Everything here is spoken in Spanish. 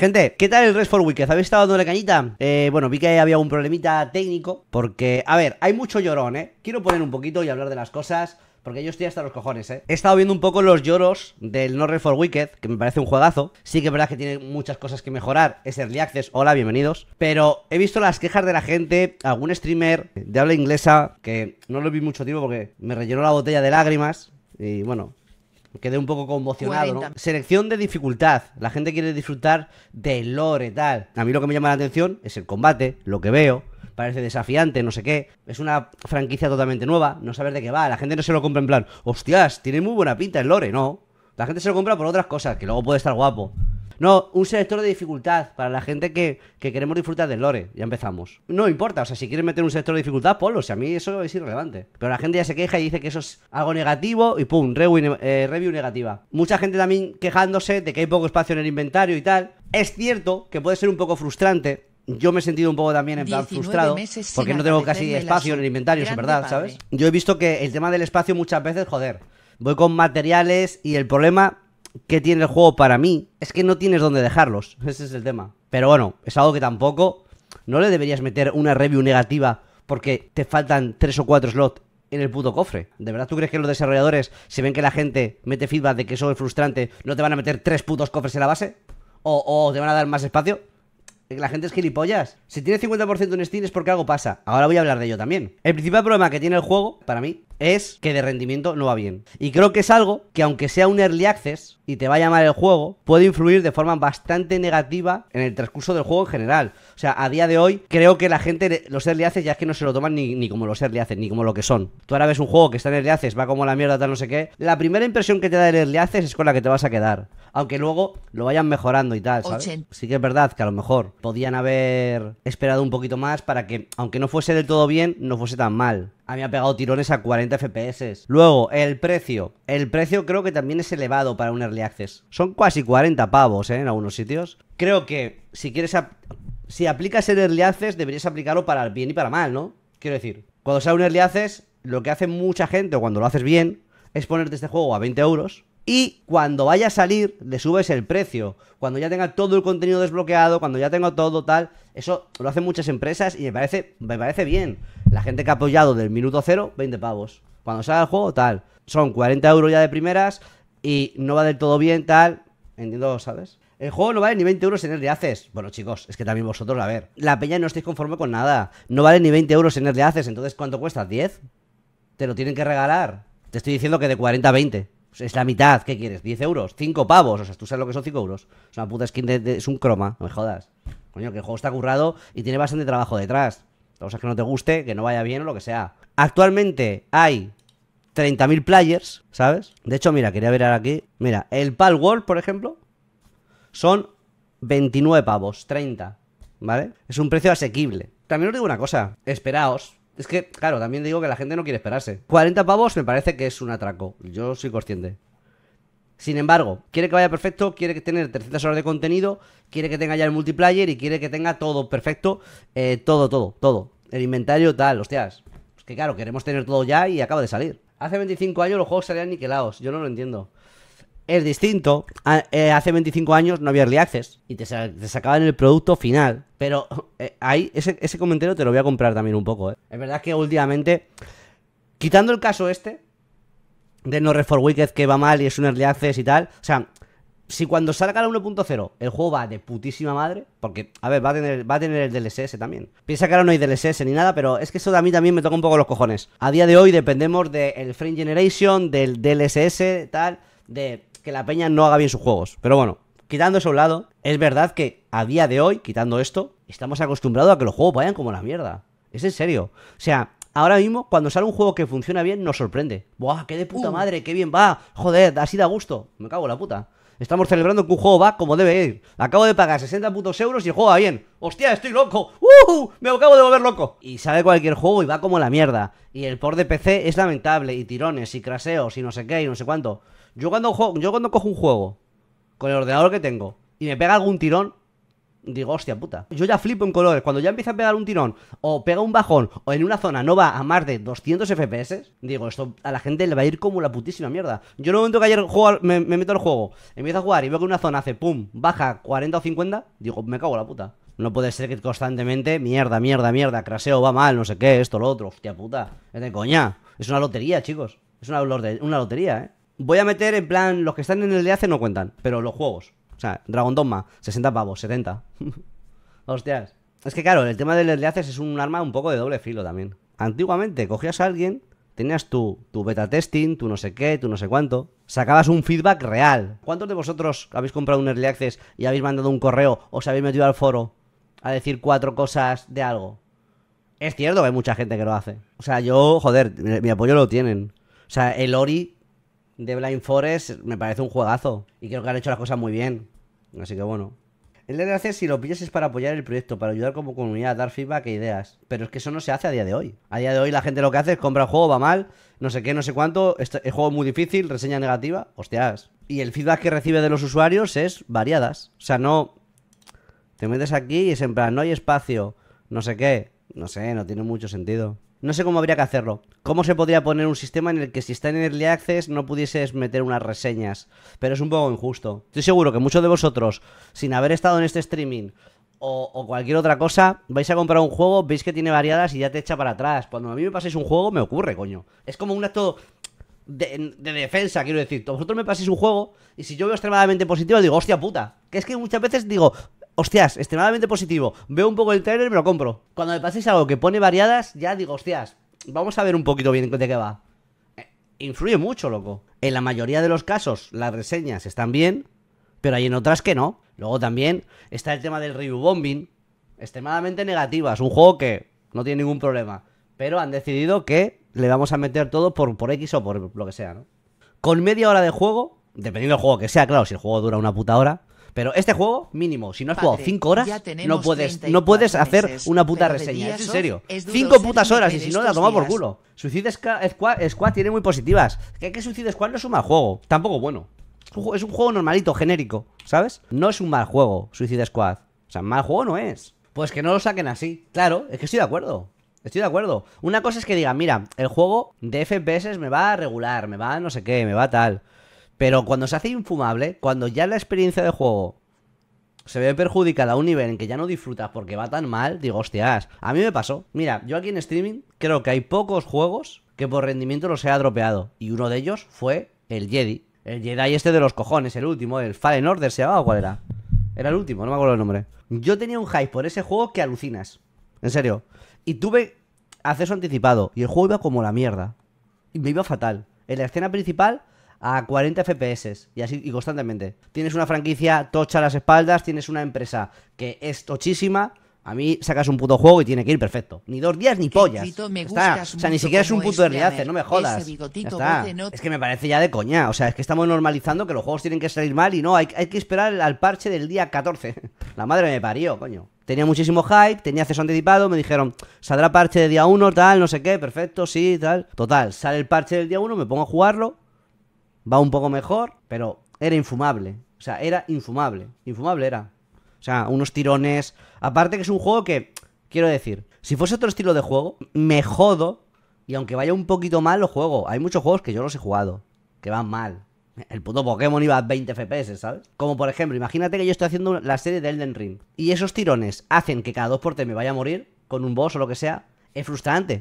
Gente, ¿qué tal el Red for Wicked? ¿Habéis estado dando la cañita? Eh, bueno, vi que había un problemita técnico porque, a ver, hay mucho llorón, ¿eh? Quiero poner un poquito y hablar de las cosas porque yo estoy hasta los cojones, ¿eh? He estado viendo un poco los lloros del No Rest for Wicked, que me parece un juegazo. Sí que es verdad que tiene muchas cosas que mejorar. Es Early Access, hola, bienvenidos. Pero he visto las quejas de la gente, algún streamer de habla inglesa, que no lo vi mucho tiempo porque me rellenó la botella de lágrimas. Y bueno, Quedé un poco conmocionado, ¿no? Selección de dificultad. La gente quiere disfrutar de lore, tal. A mí lo que me llama la atención es el combate, lo que veo. Parece desafiante, no sé qué. Es una franquicia totalmente nueva, no saber de qué va. La gente no se lo compra en plan, hostias, tiene muy buena pinta el lore, no. La gente se lo compra por otras cosas, que luego puede estar guapo. No, un sector de dificultad para la gente que, queremos disfrutar del lore. Ya empezamos. No importa, o sea, si quieres meter un sector de dificultad, ponlo. O a mí eso es irrelevante. Pero la gente ya se queja y dice que eso es algo negativo y pum, eh, review, negativa. Mucha gente también quejándose de que hay poco espacio en el inventario y tal. Es cierto que puede ser un poco frustrante yo me he sentido un poco también frustrado porque no tengo casi espacio en el inventario, es verdad, ¿sabes? Yo he visto que el tema del espacio muchas veces, joder, voy con materiales y el problema que tiene el juego para mí es que no tienes dónde dejarlos. Ese es el tema. Pero bueno, es algo que tampoco. No le deberías meter una review negativa porque te faltan Tres o cuatro slots en el puto cofre. ¿De verdad tú crees que los desarrolladores, si ven que la gente mete feedback de que eso es frustrante, no te van a meter Tres putos cofres en la base? ¿O, te van a dar más espacio? La gente es gilipollas. Si tiene 50% en Steam es porque algo pasa. Ahora voy a hablar de ello también. El principal problema que tiene el juego, para mí, es que de rendimiento no va bien. Y creo que es algo que aunque sea un early access y te va a llamar el juego, puede influir de forma bastante negativa en el transcurso del juego en general. O sea, a día de hoy creo que la gente, los early access ya es que no se lo toman ni, ni como los early access, ni como lo que son. Tú ahora ves un juego que está en early access, va como la mierda, tal, no sé qué. La primera impresión que te da el early access es con la que te vas a quedar. Aunque luego lo vayan mejorando y tal, ¿sabes? Sí que es verdad que a lo mejor podían haber esperado un poquito más para que, aunque no fuese del todo bien, no fuese tan mal. A mí ha pegado tirones a 40 FPS. Luego, el precio. El precio creo que también es elevado para un Early Access. Son casi 40 pavos, ¿eh? En algunos sitios. Creo que si quieres... si aplicas el Early Access, deberías aplicarlo para bien y para mal, ¿no? Quiero decir, cuando sea un Early Access, lo que hace mucha gente, o cuando lo haces bien, es ponerte este juego a 20 euros y cuando vaya a salir, le subes el precio. Cuando ya tenga todo el contenido desbloqueado, cuando ya tenga todo tal. Eso lo hacen muchas empresas y me parece, me parece bien. La gente que ha apoyado del minuto cero, 20 pavos. Cuando salga el juego, tal. Son 40 euros ya de primeras y no va del todo bien, tal. Entiendo, ¿sabes? El juego no vale ni 20 euros en el de haces. Bueno, chicos, es que también vosotros, a ver. La peña no estáis conforme con nada. No vale ni 20 euros en el de haces. Entonces, ¿cuánto cuesta? ¿10? ¿Te lo tienen que regalar? Te estoy diciendo que de 40 a 20. Pues es la mitad, ¿qué quieres? ¿10 euros? ¿5 pavos? O sea, tú sabes lo que son 5 euros. Es una puta skin de, Es un croma, no me jodas. Coño, que el juego está currado y tiene bastante trabajo detrás. Cosas que no te guste, que no vaya bien o lo que sea. Actualmente hay 30.000 players, ¿sabes? De hecho, mira, quería ver aquí. Mira, el Pal World, por ejemplo, son 29 pavos, 30, ¿vale? Es un precio asequible. También os digo una cosa, esperaos, es que, claro, también digo que la gente no quiere esperarse. 40 pavos me parece que es un atraco. Yo soy consciente. Sin embargo, quiere que vaya perfecto, quiere que tenga 300 horas de contenido, quiere que tenga ya el multiplayer y quiere que tenga todo perfecto, eh, todo, todo, todo. El inventario tal, hostias. Es que claro, queremos tener todo ya y acaba de salir. Hace 25 años los juegos salían niquelados, yo no lo entiendo es distinto. Ah, eh, hace 25 años no había early access y te, sacaban el producto final. Pero eh, ahí, ese, comentario te lo voy a comprar también un poco. Eh. Es verdad que últimamente, quitando el caso este, de No Reform Wicked que va mal y es un early access y tal, o sea, si cuando salga la 1.0 el juego va de putísima madre, porque, a ver, va a tener, va a tener el DLSS también. Piensa que ahora no hay DLSS ni nada, pero es que eso a mí también me toca un poco los cojones. A día de hoy dependemos del frame generation, del DLSS, tal, de que la peña no haga bien sus juegos. Pero bueno, quitando eso a un lado, es verdad que a día de hoy, quitando esto, estamos acostumbrados a que los juegos vayan como la mierda. Es en serio. O sea, ahora mismo, cuando sale un juego que funciona bien, nos sorprende. ¡Buah, qué de puta uh. madre! ¡Qué bien va! ¡Joder, así da gusto! Me cago en la puta. Estamos celebrando que un juego va como debe ir. Acabo de pagar 60 puntos euros y el juego va bien. ¡Hostia, estoy loco! ¡Uh! Me acabo de volver loco. Y sale cualquier juego y va como la mierda. Y el por de PC es lamentable. Y tirones, y craseos, y no sé qué, y no sé cuánto. Yo cuando, yo cuando cojo un juego con el ordenador que tengo y me pega algún tirón, digo, hostia puta. Yo ya flipo en colores. Cuando ya empieza a pegar un tirón, o pega un bajón, o en una zona no va a más de 200 FPS, digo, esto a la gente le va a ir como la putísima mierda. Yo en el momento que ayer juego, me, meto al juego, empiezo a jugar y veo que una zona hace pum, baja 40 o 50, digo, me cago la puta. No puede ser que constantemente, mierda, mierda, mierda, craseo, va mal, no sé qué, esto, lo otro, hostia puta. Es de coña. Es una lotería, chicos. Es una, una lotería, eh voy a meter en plan, los que están en el de no cuentan, pero los juegos. O sea, Dragon Dogma, 60 pavos, 70. Hostias. Es que claro, el tema del Early Access es un arma un poco de doble filo también. Antiguamente cogías a alguien, tenías tu, beta testing, tu no sé qué, tu no sé cuánto, sacabas un feedback real. ¿Cuántos de vosotros habéis comprado un early access y habéis mandado un correo o se habéis metido al foro a decir cuatro cosas de algo? Es cierto que hay mucha gente que lo hace. O sea, yo, joder, mi apoyo lo tienen. O sea, el Ori de Blind Forest me parece un juegazo. Y creo que han hecho las cosas muy bien. Así que bueno. El de DLC, si lo pillas, es para apoyar el proyecto, para ayudar como comunidad, a dar feedback e ideas. Pero es que eso no se hace a día de hoy. A día de hoy la gente lo que hace es compra el juego, va mal, no sé qué, no sé cuánto, es juego muy difícil, reseña negativa, hostias. Y el feedback que recibe de los usuarios es variadas. O sea, no... Te metes aquí y es en plan, no hay espacio, no sé qué. No sé, no tiene mucho sentido. No sé cómo habría que hacerlo. ¿Cómo se podría poner un sistema en el que si está en Early Access no pudieses meter unas reseñas? Pero es un poco injusto. Estoy seguro que muchos de vosotros, sin haber estado en este streaming o, cualquier otra cosa, vais a comprar un juego, veis que tiene variadas y ya te echa para atrás. Cuando a mí me paséis un juego, me ocurre, coño. Es como un acto de, defensa, quiero decir. Vosotros me paséis un juego y si yo veo extremadamente positivo, digo, hostia puta. Que es que muchas veces digo, hostias, extremadamente positivo. Veo un poco el trailer y me lo compro. Cuando me paséis algo que pone variadas, ya digo, hostias, vamos a ver un poquito bien de qué va. Eh, influye mucho, loco. En la mayoría de los casos, las reseñas están bien, pero hay en otras que no. Luego también está el tema del review bombing, extremadamente negativas. Un juego que no tiene ningún problema, pero han decidido que le vamos a meter todo por, por X o por lo que sea, ¿no? Con media hora de juego, dependiendo del juego que sea, claro, si el juego dura una puta hora, pero este juego, mínimo, si no has jugado 5 horas, no puedes, no puedes hacer una puta reseña. en serio. 5 putas horas y si no, la toma por culo. Suicide Squad, tiene muy positivas. Que, que Suicide Squad no es un mal juego. Tampoco bueno. Es un juego normalito, genérico, ¿sabes? No es un mal juego, Suicide Squad. O sea, mal juego no es. Pues que no lo saquen así. Claro, es que estoy de acuerdo. Estoy de acuerdo. Una cosa es que digan, mira, el juego de FPS me va a regular, me va a no sé qué, me va a tal. Pero cuando se hace infumable, cuando ya la experiencia de juego se ve perjudicada a un nivel en que ya no disfrutas porque va tan mal, digo, hostias, a mí me pasó. Mira, yo aquí en streaming creo que hay pocos juegos que por rendimiento los he dropeado. Y uno de ellos fue el Jedi. El Jedi este de los cojones, el último, el Fallen Order, ¿se llamaba o cuál era? Era el último, no me acuerdo el nombre. Yo tenía un hype por ese juego que alucinas. En serio. Y tuve acceso anticipado. Y el juego iba como la mierda. Y me iba fatal. En la escena principal a 40 FPS y así y constantemente. Tienes una franquicia tocha a las espaldas, tienes una empresa que es tochísima. A mí sacas un puto juego y tiene que ir perfecto. Ni dos días ni pollas. O sea, ni siquiera es un puto de no me jodas. Está. Es que me parece ya de coña. O sea, es que estamos normalizando que los juegos tienen que salir mal y no, hay, que esperar al parche del día 14. La madre me parió, coño tenía muchísimo hype, tenía acceso anticipado, me dijeron, saldrá parche del día 1, tal, no sé qué, perfecto, sí, tal. Total, sale el parche del día 1, me pongo a jugarlo va un poco mejor, pero era infumable. O sea, era infumable. Infumable era. O sea, unos tirones. Aparte que es un juego que, quiero decir, si fuese otro estilo de juego, me jodo. Y aunque vaya un poquito mal, lo juego. Hay muchos juegos que yo los he jugado, que van mal. El puto Pokémon iba a 20 FPS, ¿sabes? Como por ejemplo, imagínate que yo estoy haciendo la serie de Elden Ring. Y esos tirones hacen que cada dos por tres me vaya a morir con un boss o lo que sea. Es frustrante.